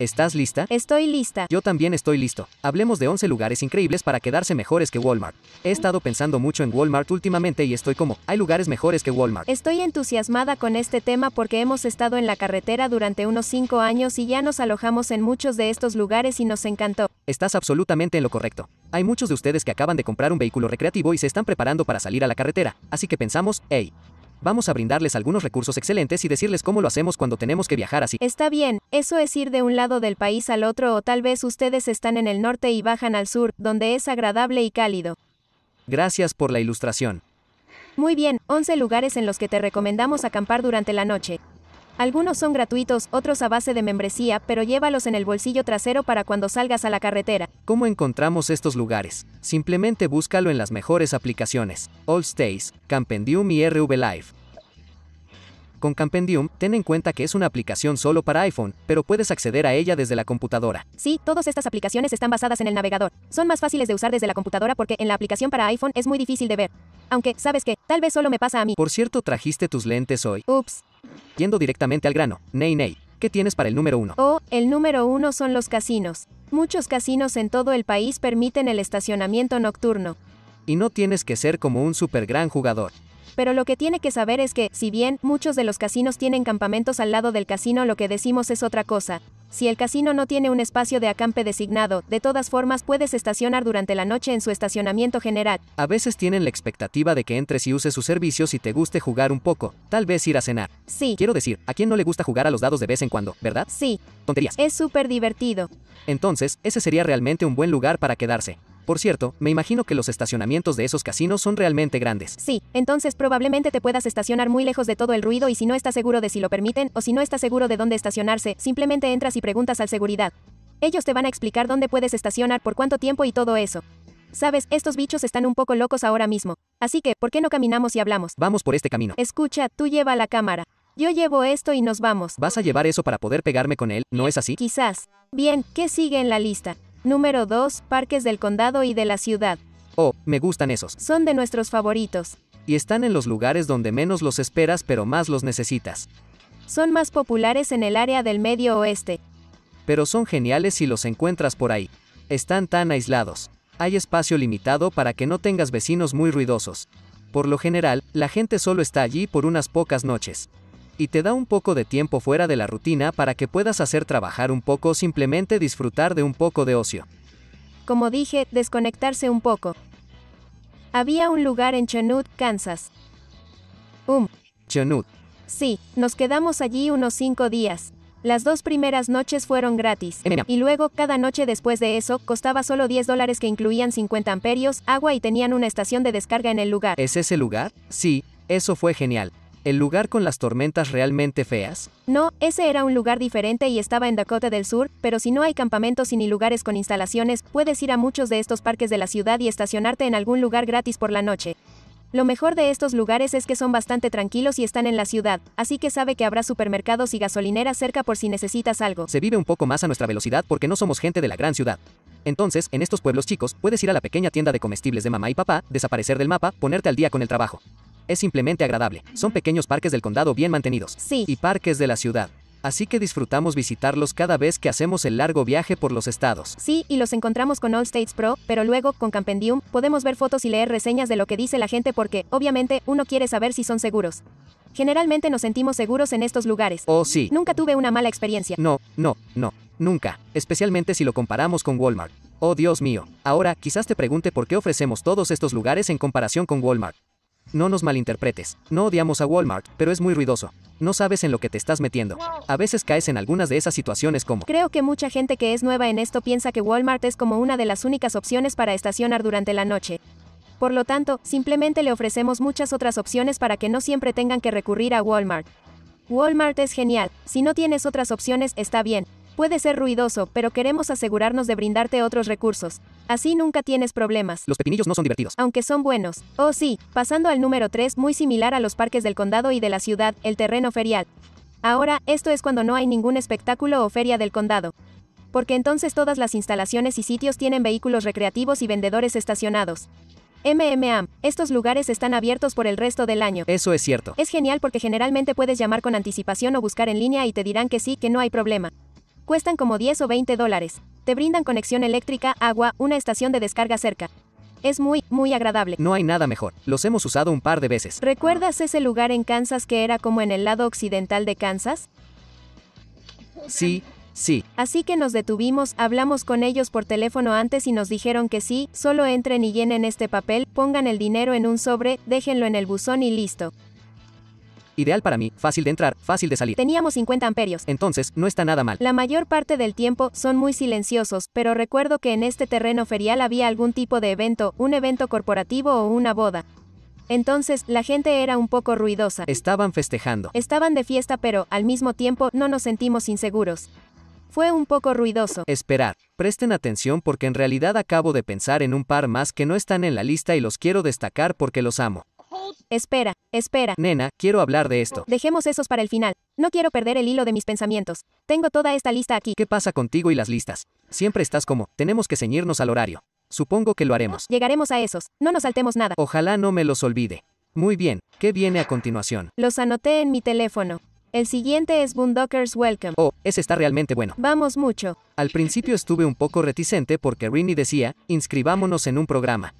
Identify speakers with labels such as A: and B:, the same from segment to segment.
A: ¿Estás lista? Estoy lista. Yo también estoy listo. Hablemos de 11 lugares increíbles para quedarse mejores que Walmart. He estado pensando mucho en Walmart últimamente y estoy como, hay lugares mejores que Walmart.
B: Estoy entusiasmada con este tema porque hemos estado en la carretera durante unos 5 años y ya nos alojamos en muchos de estos lugares y nos encantó.
A: Estás absolutamente en lo correcto. Hay muchos de ustedes que acaban de comprar un vehículo recreativo y se están preparando para salir a la carretera, así que pensamos, hey, Vamos a brindarles algunos recursos excelentes y decirles cómo lo hacemos cuando tenemos que viajar así.
B: Está bien, eso es ir de un lado del país al otro o tal vez ustedes están en el norte y bajan al sur, donde es agradable y cálido.
A: Gracias por la ilustración.
B: Muy bien, 11 lugares en los que te recomendamos acampar durante la noche. Algunos son gratuitos, otros a base de membresía, pero llévalos en el bolsillo trasero para cuando salgas a la carretera.
A: ¿Cómo encontramos estos lugares? Simplemente búscalo en las mejores aplicaciones. Allstays, Campendium y RV Life. Con Campendium, ten en cuenta que es una aplicación solo para iPhone, pero puedes acceder a ella desde la computadora.
B: Sí, todas estas aplicaciones están basadas en el navegador. Son más fáciles de usar desde la computadora porque en la aplicación para iPhone es muy difícil de ver. Aunque, ¿sabes qué? Tal vez solo me pasa a mí.
A: Por cierto, trajiste tus lentes hoy. Ups. Yendo directamente al grano, Ney Ney, ¿qué tienes para el número uno?
B: Oh, el número uno son los casinos. Muchos casinos en todo el país permiten el estacionamiento nocturno.
A: Y no tienes que ser como un super gran jugador.
B: Pero lo que tiene que saber es que, si bien, muchos de los casinos tienen campamentos al lado del casino, lo que decimos es otra cosa. Si el casino no tiene un espacio de acampe designado, de todas formas puedes estacionar durante la noche en su estacionamiento general.
A: A veces tienen la expectativa de que entres y uses sus servicios y te guste jugar un poco, tal vez ir a cenar. Sí. Quiero decir, ¿a quién no le gusta jugar a los dados de vez en cuando, verdad? Sí. Tonterías. Es súper divertido. Entonces, ese sería realmente un buen lugar para quedarse. Por cierto, me imagino que los estacionamientos de esos casinos son realmente grandes.
B: Sí, entonces probablemente te puedas estacionar muy lejos de todo el ruido y si no estás seguro de si lo permiten o si no estás seguro de dónde estacionarse, simplemente entras y preguntas al seguridad. Ellos te van a explicar dónde puedes estacionar, por cuánto tiempo y todo eso. Sabes, estos bichos están un poco locos ahora mismo. Así que, ¿por qué no caminamos y hablamos?
A: Vamos por este camino.
B: Escucha, tú lleva la cámara. Yo llevo esto y nos vamos.
A: ¿Vas a llevar eso para poder pegarme con él? ¿No es así? Quizás.
B: Bien, ¿qué sigue en la lista? Número 2. Parques del condado y de la ciudad.
A: Oh, me gustan esos. Son de nuestros
B: favoritos.
A: Y están en los lugares donde menos los esperas pero más los necesitas.
B: Son más populares en el área del medio oeste.
A: Pero son geniales si los encuentras por ahí. Están tan aislados. Hay espacio limitado para que no tengas vecinos muy ruidosos. Por lo general, la gente solo está allí por unas pocas noches y te da un poco de tiempo fuera de la rutina para que puedas hacer trabajar un poco o simplemente disfrutar de un poco de ocio.
B: Como dije, desconectarse un poco. Había un lugar en Chenute, Kansas. Um. Chanute. Sí, nos quedamos allí unos cinco días. Las dos primeras noches fueron gratis. Eh, y luego, cada noche después de eso, costaba solo 10 dólares que incluían 50 amperios, agua y tenían una estación de descarga en el lugar.
A: ¿Es ese lugar? Sí, eso fue genial. ¿El lugar con las tormentas realmente feas?
B: No, ese era un lugar diferente y estaba en Dakota del Sur, pero si no hay campamentos y ni lugares con instalaciones, puedes ir a muchos de estos parques de la ciudad y estacionarte en algún lugar gratis por la noche. Lo mejor de estos lugares es que son bastante tranquilos y están en la ciudad, así que sabe que habrá supermercados y gasolineras cerca por si necesitas
A: algo. Se vive un poco más a nuestra velocidad porque no somos gente de la gran ciudad. Entonces, en estos pueblos chicos, puedes ir a la pequeña tienda de comestibles de mamá y papá, desaparecer del mapa, ponerte al día con el trabajo. Es simplemente agradable. Son pequeños parques del condado bien mantenidos. Sí. Y parques de la ciudad. Así que disfrutamos visitarlos cada vez que hacemos el largo viaje por los estados.
B: Sí, y los encontramos con All States Pro, pero luego, con Campendium, podemos ver fotos y leer reseñas de lo que dice la gente porque, obviamente, uno quiere saber si son seguros. Generalmente nos sentimos seguros en estos lugares. Oh, sí. Nunca tuve una mala experiencia. No,
A: no, no, nunca. Especialmente si lo comparamos con Walmart. Oh, Dios mío. Ahora, quizás te pregunte por qué ofrecemos todos estos lugares en comparación con Walmart. No nos malinterpretes, no odiamos a Walmart, pero es muy ruidoso. No sabes en lo que te estás metiendo. A veces caes en algunas de esas situaciones como...
B: Creo que mucha gente que es nueva en esto piensa que Walmart es como una de las únicas opciones para estacionar durante la noche. Por lo tanto, simplemente le ofrecemos muchas otras opciones para que no siempre tengan que recurrir a Walmart. Walmart es genial, si no tienes otras opciones está bien, Puede ser ruidoso, pero queremos asegurarnos de brindarte otros recursos. Así nunca tienes problemas. Los pepinillos no son divertidos. Aunque son buenos. Oh sí, pasando al número 3, muy similar a los parques del condado y de la ciudad, el terreno ferial. Ahora, esto es cuando no hay ningún espectáculo o feria del condado. Porque entonces todas las instalaciones y sitios tienen vehículos recreativos y vendedores estacionados. MMAM, estos lugares están abiertos por el resto del año.
A: Eso es cierto. Es
B: genial porque generalmente puedes llamar con anticipación o buscar en línea y te dirán que sí, que no hay problema. Cuestan como 10 o 20 dólares. Te brindan conexión eléctrica, agua, una estación de descarga cerca. Es muy, muy agradable.
A: No hay nada mejor. Los hemos usado un par de veces.
B: ¿Recuerdas ese lugar en Kansas que era como en el lado occidental de Kansas?
A: Sí, sí.
B: Así que nos detuvimos, hablamos con ellos por teléfono antes y nos dijeron que sí, solo entren y llenen este papel, pongan el dinero en un sobre, déjenlo en el buzón y listo.
A: Ideal para mí, fácil de entrar, fácil de salir. Teníamos 50 amperios. Entonces, no está nada mal.
B: La mayor parte del tiempo son muy silenciosos, pero recuerdo que en este terreno ferial había algún tipo de evento, un evento corporativo o una boda. Entonces, la gente era un poco ruidosa.
A: Estaban festejando.
B: Estaban de fiesta, pero, al mismo tiempo, no nos sentimos inseguros. Fue un poco ruidoso.
A: Esperar. Presten atención porque en realidad acabo de pensar en un par más que no están en la lista y los quiero destacar porque los amo.
B: Espera, espera.
A: Nena, quiero hablar de esto.
B: Dejemos esos para el final. No quiero perder el hilo de mis pensamientos.
A: Tengo toda esta lista aquí. ¿Qué pasa contigo y las listas? Siempre estás como, tenemos que ceñirnos al horario. Supongo que lo haremos. Llegaremos a esos. No
B: nos saltemos nada.
A: Ojalá no me los olvide. Muy bien, ¿qué viene a continuación?
B: Los anoté en mi teléfono. El siguiente es Boondockers Welcome.
A: Oh, ese está realmente bueno.
B: Vamos mucho.
A: Al principio estuve un poco reticente porque Rini decía, inscribámonos en un programa.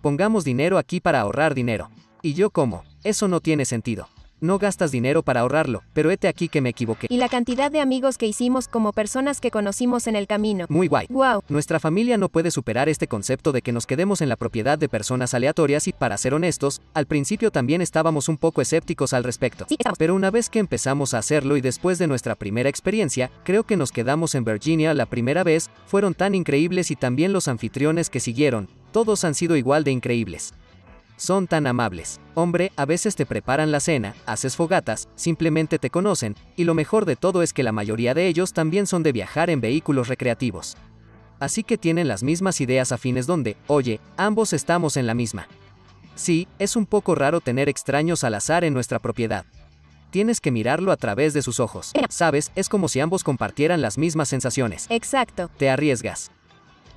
A: Pongamos dinero aquí para ahorrar dinero. ¿Y yo cómo? Eso no tiene sentido. No gastas dinero para ahorrarlo, pero hete aquí que me equivoqué. Y la
B: cantidad de amigos que hicimos como personas que conocimos en el camino. Muy guay. Wow.
A: Nuestra familia no puede superar este concepto de que nos quedemos en la propiedad de personas aleatorias y, para ser honestos, al principio también estábamos un poco escépticos al respecto. Sí, Pero una vez que empezamos a hacerlo y después de nuestra primera experiencia, creo que nos quedamos en Virginia la primera vez, fueron tan increíbles y también los anfitriones que siguieron, todos han sido igual de increíbles. Son tan amables. Hombre, a veces te preparan la cena, haces fogatas, simplemente te conocen, y lo mejor de todo es que la mayoría de ellos también son de viajar en vehículos recreativos. Así que tienen las mismas ideas afines donde, oye, ambos estamos en la misma. Sí, es un poco raro tener extraños al azar en nuestra propiedad. Tienes que mirarlo a través de sus ojos. Eh. Sabes, es como si ambos compartieran las mismas sensaciones.
B: Exacto.
A: Te arriesgas.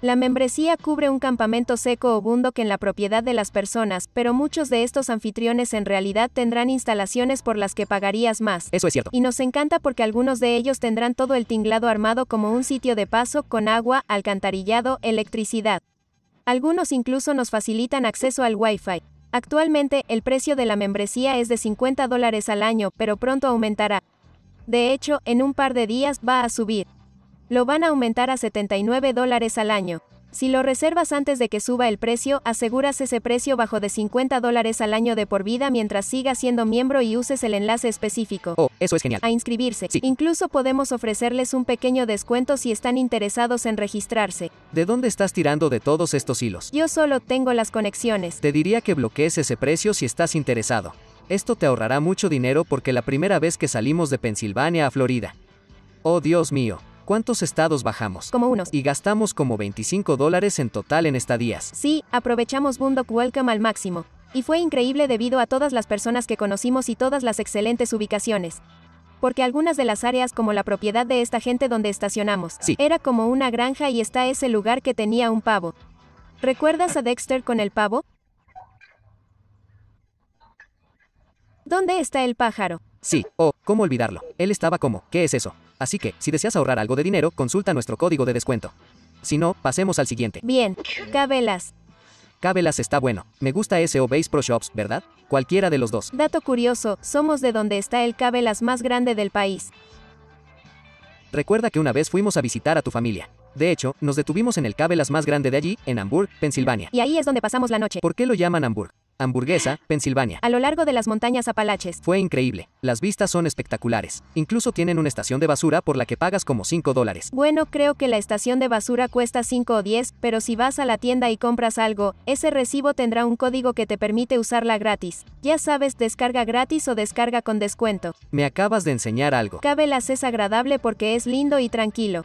B: La membresía cubre un campamento seco o que en la propiedad de las personas, pero muchos de estos anfitriones en realidad tendrán instalaciones por las que pagarías más. Eso es cierto. Y nos encanta porque algunos de ellos tendrán todo el tinglado armado como un sitio de paso, con agua, alcantarillado, electricidad. Algunos incluso nos facilitan acceso al Wi-Fi. Actualmente, el precio de la membresía es de 50 dólares al año, pero pronto aumentará. De hecho, en un par de días va a subir. Lo van a aumentar a 79 dólares al año. Si lo reservas antes de que suba el precio, aseguras ese precio bajo de 50 dólares al año de por vida mientras sigas siendo miembro y uses el enlace específico.
A: Oh, eso es genial. A
B: inscribirse. Sí. Incluso podemos ofrecerles un pequeño descuento si están interesados en registrarse.
A: ¿De dónde estás tirando de todos estos hilos?
B: Yo solo tengo las conexiones.
A: Te diría que bloquees ese precio si estás interesado. Esto te ahorrará mucho dinero porque la primera vez que salimos de Pensilvania a Florida. Oh Dios mío cuántos estados bajamos. Como unos. Y gastamos como 25 dólares en total en estadías.
B: Sí, aprovechamos Boondock Welcome al máximo. Y fue increíble debido a todas las personas que conocimos y todas las excelentes ubicaciones porque algunas de las áreas como la propiedad de esta gente donde estacionamos, sí. era como una granja y está ese lugar que tenía un pavo. ¿Recuerdas a Dexter con el pavo? ¿Dónde está el pájaro?
A: Sí, oh, ¿cómo olvidarlo? Él estaba como, ¿qué es eso? Así que, si deseas ahorrar algo de dinero, consulta nuestro código de descuento. Si no, pasemos al siguiente.
B: Bien, Cabelas.
A: Cabelas está bueno. Me gusta ese o Base Pro Shops, ¿verdad? Cualquiera de los dos.
B: Dato curioso, somos de donde está el Cabelas más grande del país.
A: Recuerda que una vez fuimos a visitar a tu familia. De hecho, nos detuvimos en el Cabelas más grande de allí, en Hamburg, Pensilvania. Y ahí es donde pasamos la noche. ¿Por qué lo llaman Hamburg? Hamburguesa, Pensilvania. A lo largo de las montañas Apalaches. Fue increíble. Las vistas son espectaculares. Incluso tienen una estación de basura por la que pagas como 5 dólares.
B: Bueno, creo que la estación de basura cuesta 5 o 10, pero si vas a la tienda y compras algo, ese recibo tendrá un código que te permite usarla gratis. Ya sabes, descarga gratis o descarga con descuento.
A: Me acabas de enseñar algo.
B: Cabelas es agradable porque es lindo y tranquilo.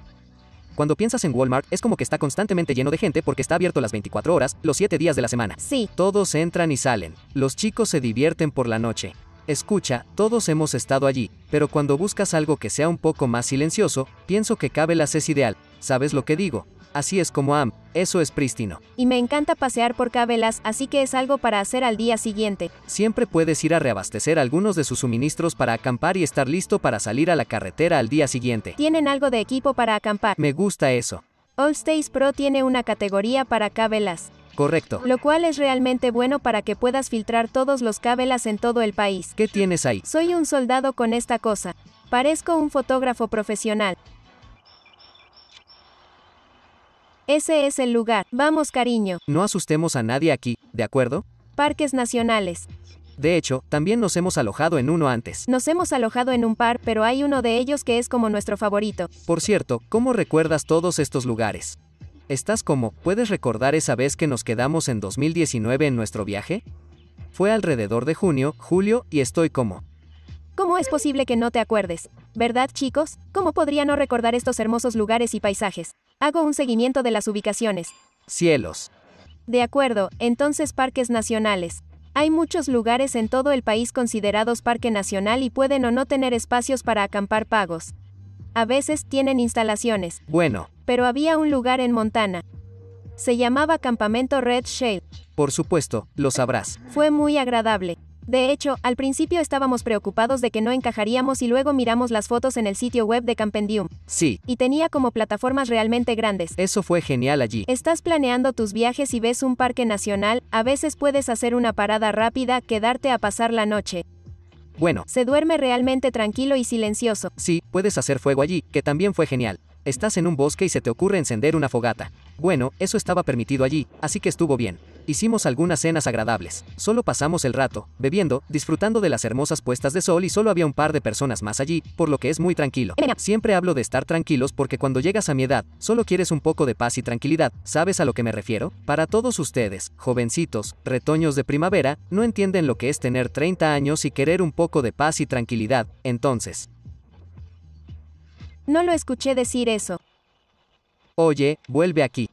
A: Cuando piensas en Walmart, es como que está constantemente lleno de gente porque está abierto las 24 horas, los 7 días de la semana. Sí. Todos entran y salen. Los chicos se divierten por la noche. Escucha, todos hemos estado allí, pero cuando buscas algo que sea un poco más silencioso, pienso que Cabela's es ideal. ¿Sabes lo que digo? Así es como am, eso es prístino.
B: Y me encanta pasear por Cabelas, así que es algo para hacer al día siguiente.
A: Siempre puedes ir a reabastecer algunos de sus suministros para acampar y estar listo para salir a la carretera al día siguiente.
B: Tienen algo de equipo para acampar.
A: Me gusta eso.
B: Allstays Pro tiene una categoría para Cabelas.
A: Correcto. Lo
B: cual es realmente bueno para que puedas filtrar todos los Cabelas en todo el país. ¿Qué tienes ahí? Soy un soldado con esta cosa. Parezco un fotógrafo profesional. Ese es el lugar. Vamos, cariño.
A: No asustemos a nadie aquí, ¿de acuerdo?
B: Parques nacionales.
A: De hecho, también nos hemos alojado en uno antes.
B: Nos hemos alojado en un par, pero hay uno de ellos que es como nuestro favorito.
A: Por cierto, ¿cómo recuerdas todos estos lugares? ¿Estás como, puedes recordar esa vez que nos quedamos en 2019 en nuestro viaje? Fue alrededor de junio, julio, y estoy como...
B: ¿Cómo es posible que no te acuerdes? ¿Verdad chicos? ¿Cómo podría no recordar estos hermosos lugares y paisajes? Hago un seguimiento de las ubicaciones.
A: Cielos.
B: De acuerdo, entonces parques nacionales. Hay muchos lugares en todo el país considerados parque nacional y pueden o no tener espacios para acampar pagos. A veces tienen instalaciones. Bueno. Pero había un lugar en Montana. Se llamaba Campamento Red Shale.
A: Por supuesto, lo sabrás.
B: Fue muy agradable. De hecho, al principio estábamos preocupados de que no encajaríamos y luego miramos las fotos en el sitio web de Campendium. Sí. Y tenía como plataformas realmente grandes.
A: Eso fue genial allí.
B: Estás planeando tus viajes y ves un parque nacional, a veces puedes hacer una parada rápida, quedarte a pasar la noche. Bueno. Se duerme realmente tranquilo y silencioso.
A: Sí, puedes hacer fuego allí, que también fue genial. Estás en un bosque y se te ocurre encender una fogata. Bueno, eso estaba permitido allí, así que estuvo bien. Hicimos algunas cenas agradables, solo pasamos el rato, bebiendo, disfrutando de las hermosas puestas de sol y solo había un par de personas más allí, por lo que es muy tranquilo. Siempre hablo de estar tranquilos porque cuando llegas a mi edad, solo quieres un poco de paz y tranquilidad, ¿sabes a lo que me refiero? Para todos ustedes, jovencitos, retoños de primavera, no entienden lo que es tener 30 años y querer un poco de paz y tranquilidad, entonces.
B: No lo escuché
A: decir eso. Oye, vuelve aquí.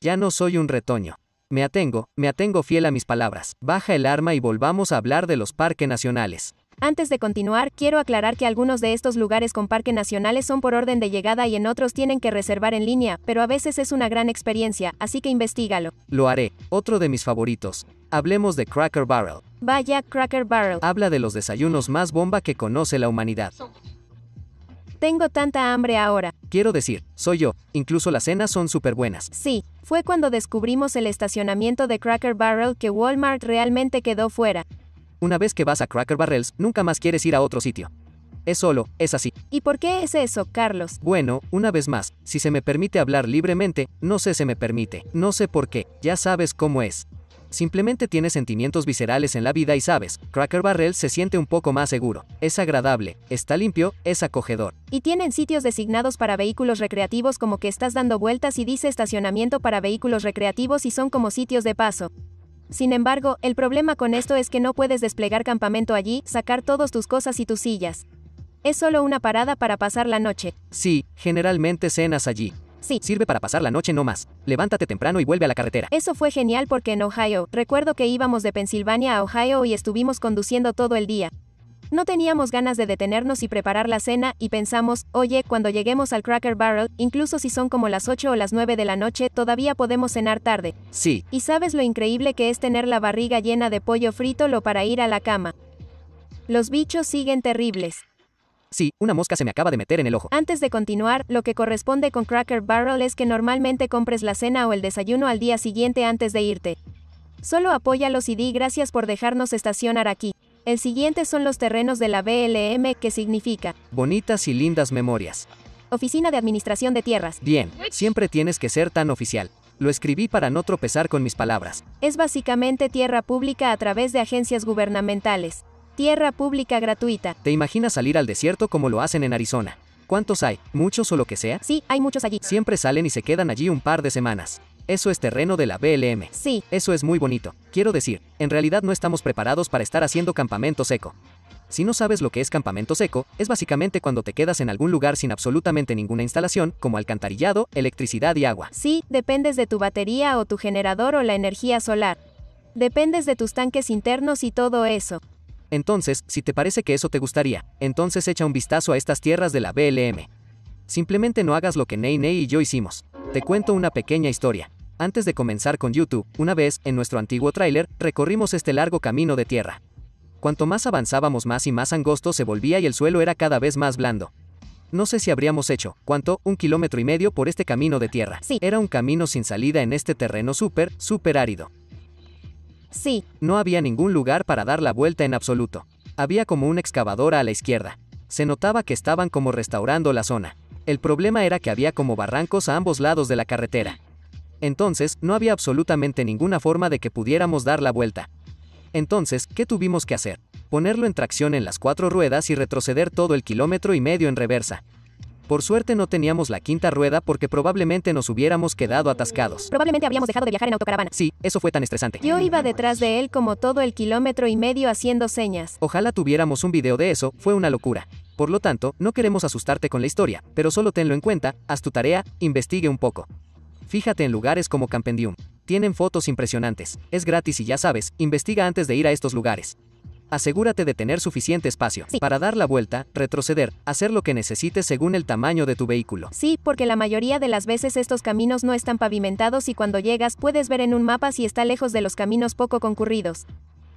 A: Ya no soy un retoño. Me atengo, me atengo fiel a mis palabras. Baja el arma y volvamos a hablar de los parques nacionales.
B: Antes de continuar, quiero aclarar que algunos de estos lugares con parques nacionales son por orden de llegada y en otros tienen que reservar en línea, pero a veces es una gran experiencia, así que investigalo.
A: Lo haré. Otro de mis favoritos. Hablemos de Cracker Barrel.
B: Vaya, Cracker Barrel.
A: Habla de los desayunos más bomba que conoce la humanidad.
B: Tengo tanta hambre ahora.
A: Quiero decir, soy yo, incluso las cenas son súper buenas.
B: Sí, fue cuando descubrimos el estacionamiento de Cracker Barrel que Walmart realmente quedó fuera.
A: Una vez que vas a Cracker Barrels, nunca más quieres ir a otro sitio. Es solo, es así. ¿Y por qué es eso, Carlos? Bueno, una vez más, si se me permite hablar libremente, no sé se me permite, no sé por qué, ya sabes cómo es. Simplemente tiene sentimientos viscerales en la vida y sabes, Cracker Barrel se siente un poco más seguro, es agradable, está limpio, es acogedor.
B: Y tienen sitios designados para vehículos recreativos como que estás dando vueltas y dice estacionamiento para vehículos recreativos y son como sitios de paso. Sin embargo, el problema con esto es que no puedes desplegar campamento allí, sacar todas tus cosas y tus sillas. Es solo una
A: parada para pasar la noche. Sí, generalmente cenas allí, Sí. Sirve para pasar la noche no más. Levántate temprano y vuelve a la carretera.
B: Eso fue genial porque en Ohio, recuerdo que íbamos de Pensilvania a Ohio y estuvimos conduciendo todo el día. No teníamos ganas de detenernos y preparar la cena, y pensamos, oye, cuando lleguemos al Cracker Barrel, incluso si son como las 8 o las 9 de la noche, todavía podemos cenar tarde. Sí. ¿Y sabes lo increíble que es tener la barriga llena de pollo frito lo para ir a la cama? Los bichos siguen terribles.
A: Sí, una mosca se me acaba de meter en el ojo.
B: Antes de continuar, lo que corresponde con Cracker Barrel es que normalmente compres la cena o el desayuno al día siguiente antes de irte. Solo apóyalos y di gracias por dejarnos estacionar aquí. El siguiente son los terrenos de la BLM, que significa
A: Bonitas y lindas memorias.
B: Oficina de Administración de Tierras.
A: Bien, siempre tienes que ser tan oficial. Lo escribí para no tropezar con mis palabras.
B: Es básicamente tierra pública a través de agencias gubernamentales. Tierra pública gratuita.
A: ¿Te imaginas salir al desierto como lo hacen en Arizona? ¿Cuántos hay? ¿Muchos o lo que sea? Sí, hay muchos allí. Siempre salen y se quedan allí un par de semanas. Eso es terreno de la BLM. Sí. Eso es muy bonito. Quiero decir, en realidad no estamos preparados para estar haciendo campamento seco. Si no sabes lo que es campamento seco, es básicamente cuando te quedas en algún lugar sin absolutamente ninguna instalación, como alcantarillado, electricidad y agua.
B: Sí, dependes de tu batería o tu generador o la energía solar. Dependes de tus tanques internos y todo eso.
A: Entonces, si te parece que eso te gustaría, entonces echa un vistazo a estas tierras de la BLM. Simplemente no hagas lo que Ney Ney y yo hicimos. Te cuento una pequeña historia. Antes de comenzar con YouTube, una vez, en nuestro antiguo tráiler, recorrimos este largo camino de tierra. Cuanto más avanzábamos más y más angosto se volvía y el suelo era cada vez más blando. No sé si habríamos hecho, ¿cuánto? Un kilómetro y medio por este camino de tierra. Sí. Era un camino sin salida en este terreno súper, súper árido. Sí. No había ningún lugar para dar la vuelta en absoluto. Había como una excavadora a la izquierda. Se notaba que estaban como restaurando la zona. El problema era que había como barrancos a ambos lados de la carretera. Entonces, no había absolutamente ninguna forma de que pudiéramos dar la vuelta. Entonces, ¿qué tuvimos que hacer? Ponerlo en tracción en las cuatro ruedas y retroceder todo el kilómetro y medio en reversa. Por suerte no teníamos la quinta rueda porque probablemente nos hubiéramos quedado atascados. Probablemente habíamos dejado de viajar en autocaravana. Sí, eso fue tan estresante. Yo iba
B: detrás de él como todo el kilómetro y medio haciendo señas.
A: Ojalá tuviéramos un video de eso, fue una locura. Por lo tanto, no queremos asustarte con la historia, pero solo tenlo en cuenta, haz tu tarea, investigue un poco. Fíjate en lugares como Campendium. Tienen fotos impresionantes. Es gratis y ya sabes, investiga antes de ir a estos lugares asegúrate de tener suficiente espacio para dar la vuelta, retroceder, hacer lo que necesites según el tamaño de tu vehículo.
B: Sí, porque la mayoría de las veces estos caminos no están pavimentados y cuando llegas puedes ver en un mapa si está lejos de los caminos poco concurridos.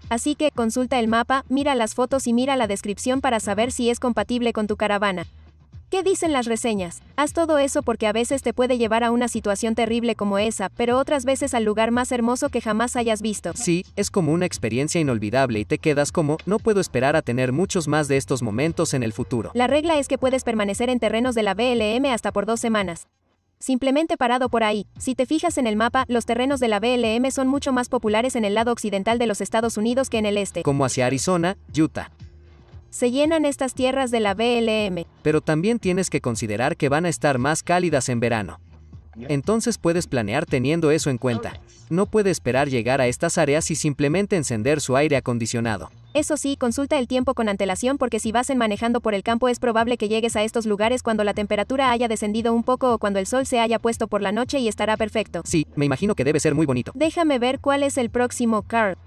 B: Así que consulta el mapa, mira las fotos y mira la descripción para saber si es compatible con tu caravana. ¿Qué dicen las reseñas? Haz todo eso porque a veces te puede llevar a una situación terrible como esa, pero otras veces al lugar más hermoso que jamás hayas visto.
A: Sí, es como una experiencia inolvidable y te quedas como, no puedo esperar a tener muchos más de estos momentos en el futuro.
B: La regla es que puedes permanecer en terrenos de la BLM hasta por dos semanas simplemente parado por ahí. Si te fijas en el mapa, los terrenos de la BLM son mucho más populares en el lado occidental de los Estados Unidos que en el este. Como
A: hacia Arizona, Utah
B: se llenan estas tierras de la BLM.
A: Pero también tienes que considerar que van a estar más cálidas en verano. Entonces puedes planear teniendo eso en cuenta. No puede esperar llegar a estas áreas y simplemente encender su aire acondicionado.
B: Eso sí, consulta el tiempo con antelación porque si vas en manejando por el campo es probable que llegues a estos lugares cuando la temperatura haya descendido un poco o cuando el sol se haya puesto por la noche y estará perfecto.
A: Sí, me imagino que debe ser muy bonito.
B: Déjame ver cuál es el próximo, car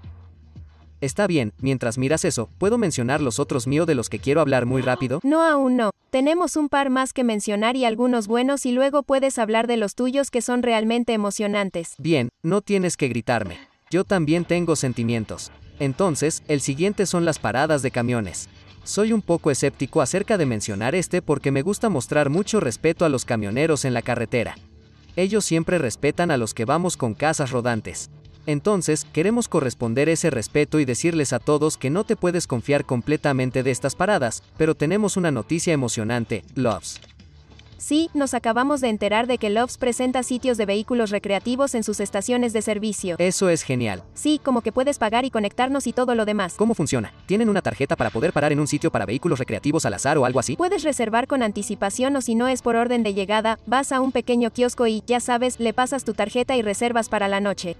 A: Está bien, mientras miras eso, ¿puedo mencionar los otros míos de los que quiero hablar muy rápido?
B: No, aún no. Tenemos un par más que mencionar y algunos buenos y luego puedes hablar de los tuyos que son realmente emocionantes.
A: Bien, no tienes que gritarme. Yo también tengo sentimientos. Entonces, el siguiente son las paradas de camiones. Soy un poco escéptico acerca de mencionar este porque me gusta mostrar mucho respeto a los camioneros en la carretera. Ellos siempre respetan a los que vamos con casas rodantes. Entonces, queremos corresponder ese respeto y decirles a todos que no te puedes confiar completamente de estas paradas, pero tenemos una noticia emocionante, Loves.
B: Sí, nos acabamos de enterar de que Loves presenta sitios de vehículos recreativos en sus estaciones de servicio.
A: Eso es genial.
B: Sí, como que puedes pagar y conectarnos y todo lo
A: demás. ¿Cómo funciona? ¿Tienen una tarjeta para poder parar en un sitio para vehículos recreativos al azar o algo así?
B: Puedes reservar con anticipación o si no es por orden de llegada, vas a un pequeño kiosco y, ya sabes, le pasas tu tarjeta y reservas para la noche.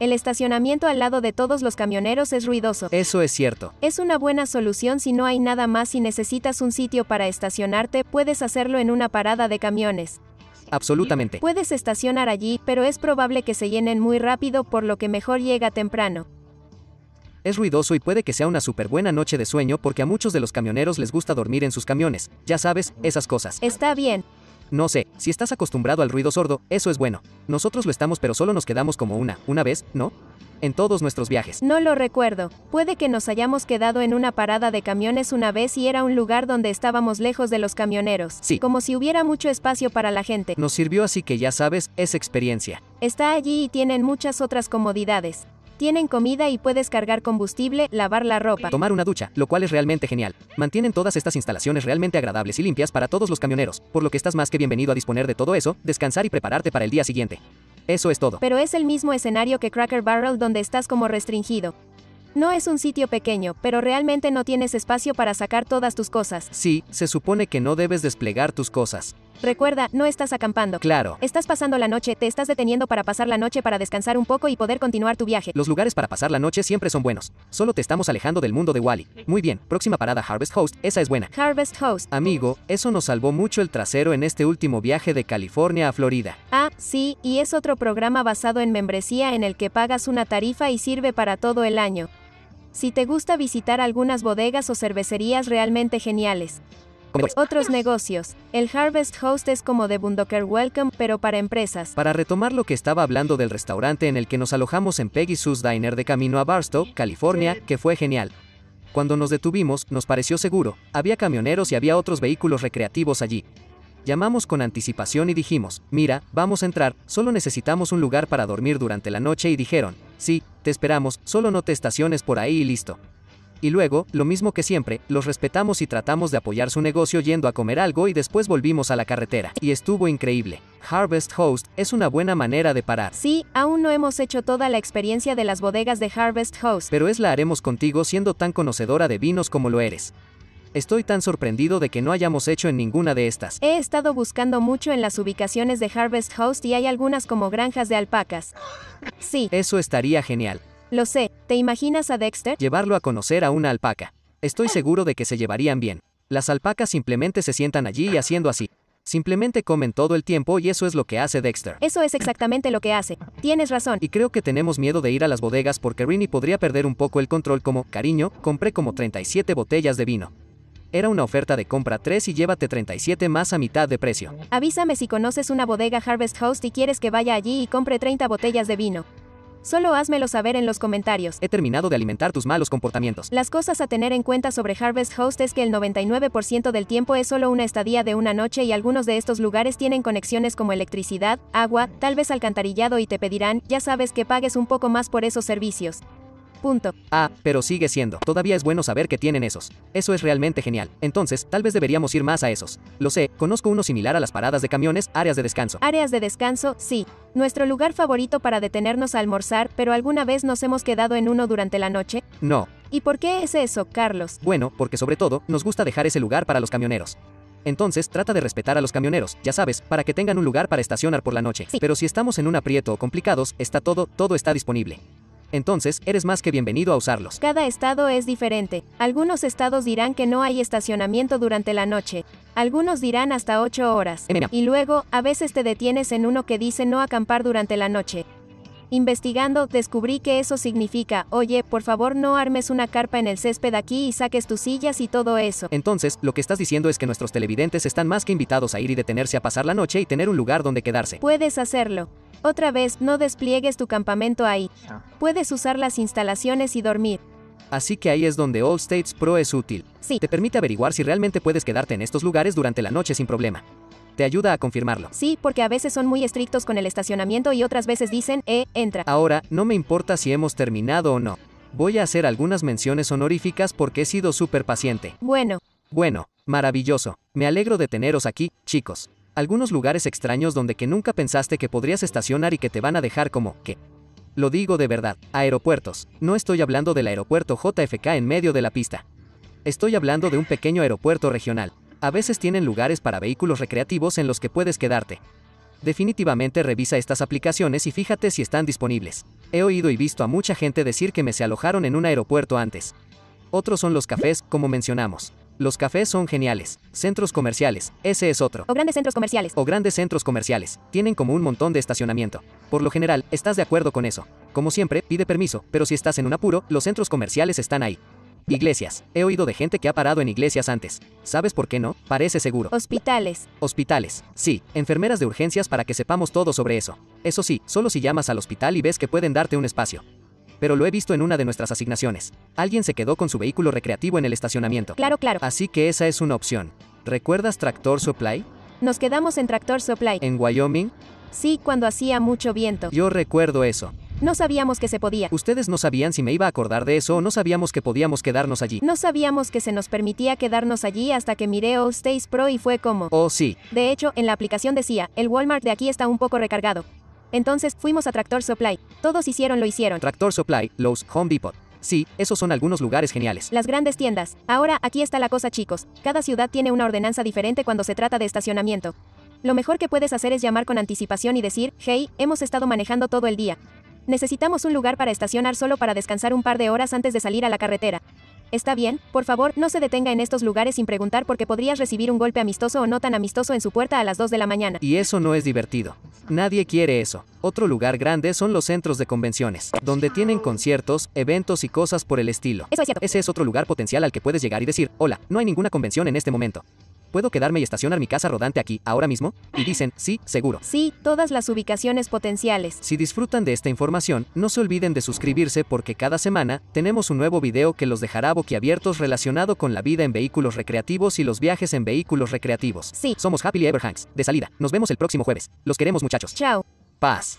B: El estacionamiento al lado de todos los camioneros es ruidoso.
A: Eso es cierto.
B: Es una buena solución si no hay nada más y necesitas un sitio para estacionarte, puedes hacerlo en una parada de camiones.
A: Absolutamente.
B: Puedes estacionar allí, pero es probable que se llenen muy rápido, por lo que mejor llega temprano.
A: Es ruidoso y puede que sea una súper buena noche de sueño porque a muchos de los camioneros les gusta dormir en sus camiones. Ya sabes, esas cosas. Está bien, no sé, si estás acostumbrado al ruido sordo, eso es bueno. Nosotros lo estamos pero solo nos quedamos como una, una vez, ¿no? En todos nuestros viajes.
B: No lo recuerdo. Puede que nos hayamos quedado en una parada de camiones una vez y era un lugar donde estábamos lejos de los camioneros. Sí. Como si hubiera mucho espacio para la gente. Nos
A: sirvió así que ya sabes, es experiencia.
B: Está allí y tienen muchas otras comodidades. Tienen comida y puedes cargar combustible, lavar la ropa. Tomar
A: una ducha, lo cual es realmente genial. Mantienen todas estas instalaciones realmente agradables y limpias para todos los camioneros, por lo que estás más que bienvenido a disponer de todo eso, descansar y prepararte para el día siguiente. Eso es todo. Pero
B: es el mismo escenario que Cracker Barrel donde estás como restringido. No es un sitio pequeño, pero realmente no tienes espacio para sacar todas tus cosas.
A: Sí, se supone que no debes desplegar tus cosas.
B: Recuerda, no estás acampando. Claro. Estás pasando la noche, te estás deteniendo para pasar la noche para descansar un poco y poder continuar tu viaje. Los
A: lugares para pasar la noche siempre son buenos. Solo te estamos alejando del mundo de Wally. Muy bien, próxima parada Harvest Host, esa es buena.
B: Harvest Host.
A: Amigo, eso nos salvó mucho el trasero en este último viaje de California a Florida.
B: Ah, sí, y es otro programa basado en membresía en el que pagas una tarifa y sirve para todo el año. Si te gusta visitar algunas bodegas o cervecerías realmente geniales, otros negocios. El Harvest Host es como de Bundoker Welcome, pero para empresas.
A: Para retomar lo que estaba hablando del restaurante en el que nos alojamos en Peggy Sue's Diner de camino a Barstow, California, que fue genial. Cuando nos detuvimos, nos pareció seguro. Había camioneros y había otros vehículos recreativos allí. Llamamos con anticipación y dijimos, mira, vamos a entrar, solo necesitamos un lugar para dormir durante la noche y dijeron, sí, te esperamos, solo no te estaciones por ahí y listo. Y luego, lo mismo que siempre, los respetamos y tratamos de apoyar su negocio yendo a comer algo y después volvimos a la carretera. Y estuvo increíble. Harvest Host es una buena manera de parar.
B: Sí, aún no hemos hecho toda la experiencia de las bodegas de Harvest Host.
A: Pero es la haremos contigo siendo tan conocedora de vinos como lo eres. Estoy tan sorprendido de que no hayamos hecho en ninguna de estas.
B: He estado buscando mucho en las ubicaciones de Harvest Host y hay algunas como granjas de alpacas.
A: Sí. Eso estaría genial.
B: Lo sé, ¿Te imaginas a Dexter?
A: Llevarlo a conocer a una alpaca. Estoy seguro de que se llevarían bien. Las alpacas simplemente se sientan allí y haciendo así. Simplemente comen todo el tiempo y eso es lo que hace Dexter.
B: Eso es exactamente lo que hace.
A: Tienes razón. Y creo que tenemos miedo de ir a las bodegas porque Rini podría perder un poco el control como, cariño, compré como 37 botellas de vino. Era una oferta de compra 3 y llévate 37 más a mitad de precio.
B: Avísame si conoces una bodega Harvest Host y quieres que vaya allí y compre 30 botellas de vino. Solo házmelo saber en los comentarios.
A: He terminado de alimentar tus malos comportamientos.
B: Las cosas a tener en cuenta sobre Harvest Host es que el 99% del tiempo es solo una estadía de una noche y algunos de estos lugares tienen conexiones como electricidad, agua, tal vez alcantarillado y te pedirán, ya sabes que pagues un poco más por esos servicios. Punto.
A: Ah, pero sigue siendo. Todavía es bueno saber que tienen esos. Eso es realmente genial. Entonces, tal vez deberíamos ir más a esos. Lo sé, conozco uno similar a las paradas de camiones, áreas de descanso.
B: Áreas de descanso, sí. Nuestro lugar favorito para detenernos a almorzar, pero alguna vez nos hemos quedado en uno durante la noche.
A: No. ¿Y por qué es eso, Carlos? Bueno, porque sobre todo, nos gusta dejar ese lugar para los camioneros. Entonces trata de respetar a los camioneros, ya sabes, para que tengan un lugar para estacionar por la noche. Sí. Pero si estamos en un aprieto o complicados, está todo, todo está disponible entonces eres más que bienvenido a usarlos.
B: Cada estado es diferente. Algunos estados dirán que no hay estacionamiento durante la noche. Algunos dirán hasta 8 horas. Eh, y luego, a veces te detienes en uno que dice no acampar durante la noche. Investigando, descubrí que eso significa, oye, por favor no armes una carpa en el césped aquí y saques tus sillas y todo eso.
A: Entonces, lo que estás diciendo es que nuestros televidentes están más que invitados a ir y detenerse a pasar la noche y tener un lugar donde quedarse.
B: Puedes hacerlo. Otra vez, no despliegues tu campamento ahí. Puedes usar las instalaciones y dormir.
A: Así que ahí es donde All States Pro es útil. Sí. Te permite averiguar si realmente puedes quedarte en estos lugares durante la noche sin problema. Te ayuda a confirmarlo.
B: Sí, porque a veces son muy estrictos con el estacionamiento y otras veces dicen, eh, entra.
A: Ahora, no me importa si hemos terminado o no. Voy a hacer algunas menciones honoríficas porque he sido súper paciente. Bueno. Bueno, maravilloso. Me alegro de teneros aquí, chicos algunos lugares extraños donde que nunca pensaste que podrías estacionar y que te van a dejar como que. Lo digo de verdad, aeropuertos. No estoy hablando del aeropuerto JFK en medio de la pista. Estoy hablando de un pequeño aeropuerto regional. A veces tienen lugares para vehículos recreativos en los que puedes quedarte. Definitivamente revisa estas aplicaciones y fíjate si están disponibles. He oído y visto a mucha gente decir que me se alojaron en un aeropuerto antes. Otros son los cafés, como mencionamos. Los cafés son geniales. Centros comerciales, ese es otro. O
B: grandes centros comerciales.
A: O grandes centros comerciales. Tienen como un montón de estacionamiento. Por lo general, estás de acuerdo con eso. Como siempre, pide permiso, pero si estás en un apuro, los centros comerciales están ahí. Iglesias. He oído de gente que ha parado en iglesias antes. ¿Sabes por qué no? Parece seguro.
B: Hospitales.
A: Hospitales. Sí, enfermeras de urgencias para que sepamos todo sobre eso. Eso sí, solo si llamas al hospital y ves que pueden darte un espacio pero lo he visto en una de nuestras asignaciones. Alguien se quedó con su vehículo recreativo en el estacionamiento. Claro, claro. Así que esa es una opción. ¿Recuerdas Tractor Supply?
B: Nos quedamos en Tractor Supply.
A: ¿En Wyoming?
B: Sí, cuando hacía mucho viento.
A: Yo recuerdo eso.
B: No sabíamos que se podía.
A: Ustedes no sabían si me iba a acordar de eso o no sabíamos que podíamos quedarnos allí.
B: No sabíamos que se nos permitía quedarnos allí hasta que miré All Pro y fue como. Oh, sí. De hecho, en la aplicación decía, el Walmart de aquí está un poco recargado. Entonces, fuimos a Tractor Supply. Todos hicieron lo hicieron.
A: Tractor Supply, Lowe's, Home Depot. Sí, esos son algunos lugares geniales.
B: Las grandes tiendas. Ahora, aquí está la cosa chicos. Cada ciudad tiene una ordenanza diferente cuando se trata de estacionamiento. Lo mejor que puedes hacer es llamar con anticipación y decir, hey, hemos estado manejando todo el día. Necesitamos un lugar para estacionar solo para descansar un par de horas antes de salir a la carretera. Está bien, por favor, no se detenga en estos lugares sin preguntar porque podrías recibir un golpe amistoso o no tan amistoso en su puerta a las 2 de la mañana.
A: Y eso no es divertido. Nadie quiere eso. Otro lugar grande son los centros de convenciones, donde tienen conciertos, eventos y cosas por el estilo. Eso es cierto. Ese es otro lugar potencial al que puedes llegar y decir, hola, no hay ninguna convención en este momento. ¿Puedo quedarme y estacionar mi casa rodante aquí, ahora mismo? Y dicen, sí, seguro.
B: Sí, todas las ubicaciones potenciales.
A: Si disfrutan de esta información, no se olviden de suscribirse porque cada semana tenemos un nuevo video que los dejará boquiabiertos relacionado con la vida en vehículos recreativos y los viajes en vehículos recreativos. Sí. Somos Happy Ever de salida. Nos vemos el próximo jueves. Los queremos muchachos. Chao. Paz.